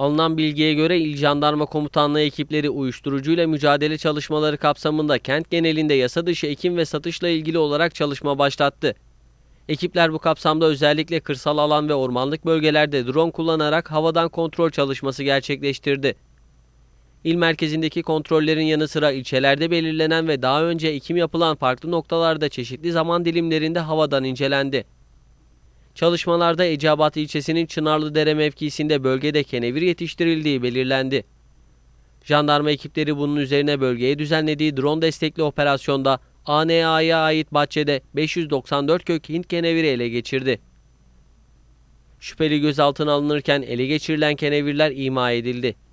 Alınan bilgiye göre İl Jandarma Komutanlığı ekipleri uyuşturucuyla mücadele çalışmaları kapsamında kent genelinde yasa dışı ekim ve satışla ilgili olarak çalışma başlattı. Ekipler bu kapsamda özellikle kırsal alan ve ormanlık bölgelerde drone kullanarak havadan kontrol çalışması gerçekleştirdi. İl merkezindeki kontrollerin yanı sıra ilçelerde belirlenen ve daha önce ekim yapılan farklı noktalarda çeşitli zaman dilimlerinde havadan incelendi. Çalışmalarda Ecabat ilçesinin Çınarlıdere mevkisinde bölgede kenevir yetiştirildiği belirlendi. Jandarma ekipleri bunun üzerine bölgeye düzenlediği drone destekli operasyonda ANA'ya ait bahçede 594 kök Hint keneviri ele geçirdi. Şüpheli gözaltına alınırken ele geçirilen kenevirler ima edildi.